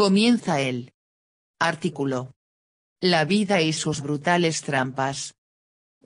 Comienza el artículo. La vida y sus brutales trampas.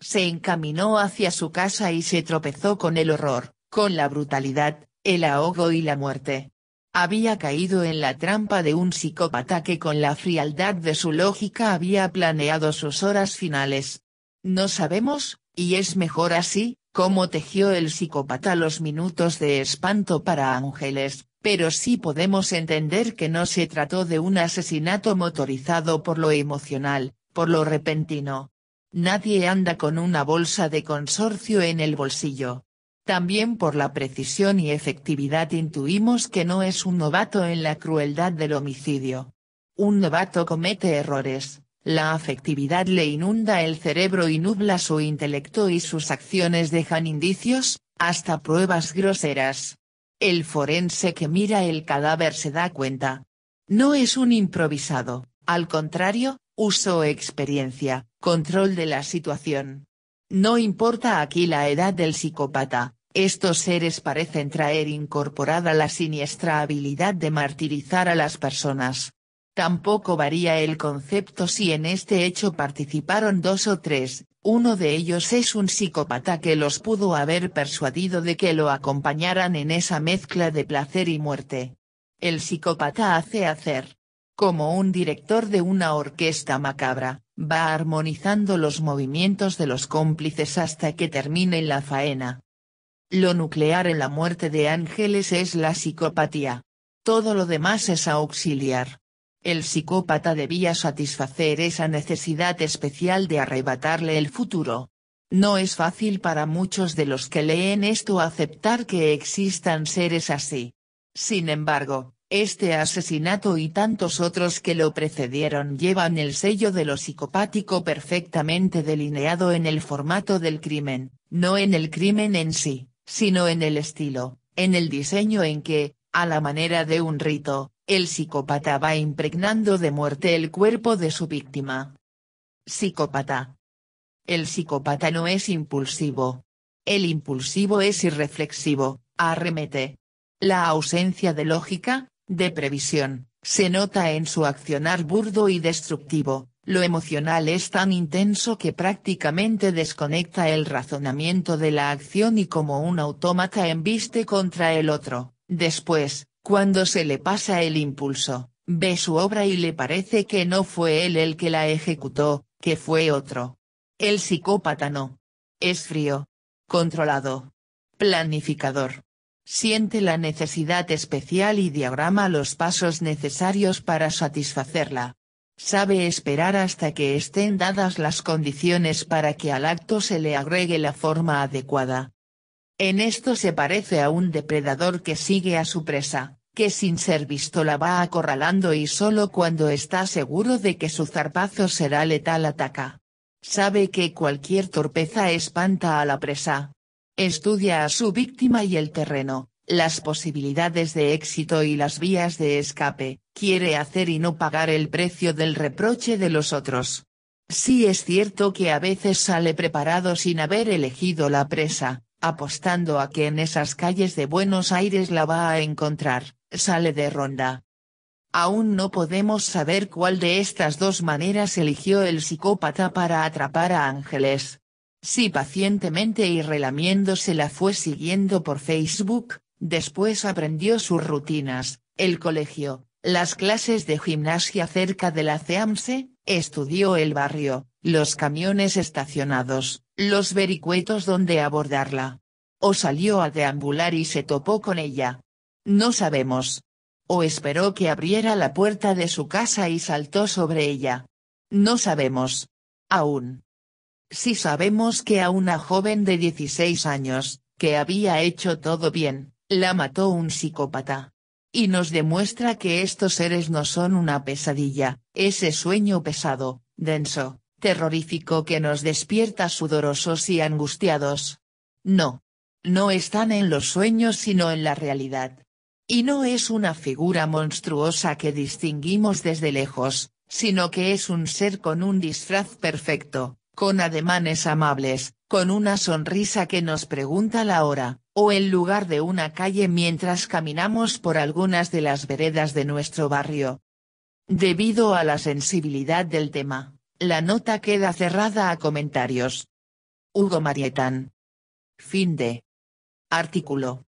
Se encaminó hacia su casa y se tropezó con el horror, con la brutalidad, el ahogo y la muerte. Había caído en la trampa de un psicópata que con la frialdad de su lógica había planeado sus horas finales. No sabemos, y es mejor así, cómo tejió el psicópata los minutos de espanto para Ángeles, pero sí podemos entender que no se trató de un asesinato motorizado por lo emocional, por lo repentino. Nadie anda con una bolsa de consorcio en el bolsillo. También por la precisión y efectividad intuimos que no es un novato en la crueldad del homicidio. Un novato comete errores, la afectividad le inunda el cerebro y nubla su intelecto y sus acciones dejan indicios, hasta pruebas groseras, el forense que mira el cadáver se da cuenta. No es un improvisado, al contrario, uso experiencia, control de la situación. No importa aquí la edad del psicópata, estos seres parecen traer incorporada la siniestra habilidad de martirizar a las personas. Tampoco varía el concepto si en este hecho participaron dos o tres, uno de ellos es un psicópata que los pudo haber persuadido de que lo acompañaran en esa mezcla de placer y muerte. El psicópata hace hacer. Como un director de una orquesta macabra, va armonizando los movimientos de los cómplices hasta que termine la faena. Lo nuclear en la muerte de Ángeles es la psicopatía. Todo lo demás es auxiliar el psicópata debía satisfacer esa necesidad especial de arrebatarle el futuro. No es fácil para muchos de los que leen esto aceptar que existan seres así. Sin embargo, este asesinato y tantos otros que lo precedieron llevan el sello de lo psicopático perfectamente delineado en el formato del crimen, no en el crimen en sí, sino en el estilo, en el diseño en que, a la manera de un rito, el psicópata va impregnando de muerte el cuerpo de su víctima. Psicópata. El psicópata no es impulsivo. El impulsivo es irreflexivo, arremete. La ausencia de lógica, de previsión, se nota en su accionar burdo y destructivo, lo emocional es tan intenso que prácticamente desconecta el razonamiento de la acción y como un autómata embiste contra el otro, después, cuando se le pasa el impulso, ve su obra y le parece que no fue él el que la ejecutó, que fue otro. El psicópata no. Es frío. Controlado. Planificador. Siente la necesidad especial y diagrama los pasos necesarios para satisfacerla. Sabe esperar hasta que estén dadas las condiciones para que al acto se le agregue la forma adecuada, en esto se parece a un depredador que sigue a su presa, que sin ser visto la va acorralando y solo cuando está seguro de que su zarpazo será letal ataca. Sabe que cualquier torpeza espanta a la presa. Estudia a su víctima y el terreno, las posibilidades de éxito y las vías de escape, quiere hacer y no pagar el precio del reproche de los otros. Sí es cierto que a veces sale preparado sin haber elegido la presa, apostando a que en esas calles de Buenos Aires la va a encontrar, sale de ronda. Aún no podemos saber cuál de estas dos maneras eligió el psicópata para atrapar a Ángeles. Si pacientemente y relamiéndose la fue siguiendo por Facebook, después aprendió sus rutinas, el colegio, las clases de gimnasia cerca de la CEAMSE, estudió el barrio, los camiones estacionados, los vericuetos donde abordarla. O salió a deambular y se topó con ella. No sabemos. O esperó que abriera la puerta de su casa y saltó sobre ella. No sabemos. Aún. Si sabemos que a una joven de 16 años, que había hecho todo bien, la mató un psicópata y nos demuestra que estos seres no son una pesadilla, ese sueño pesado, denso, terrorífico que nos despierta sudorosos y angustiados. No. No están en los sueños sino en la realidad. Y no es una figura monstruosa que distinguimos desde lejos, sino que es un ser con un disfraz perfecto, con ademanes amables, con una sonrisa que nos pregunta la hora, o en lugar de una calle mientras caminamos por algunas de las veredas de nuestro barrio. Debido a la sensibilidad del tema, la nota queda cerrada a comentarios. Hugo Marietán. Fin de. Artículo.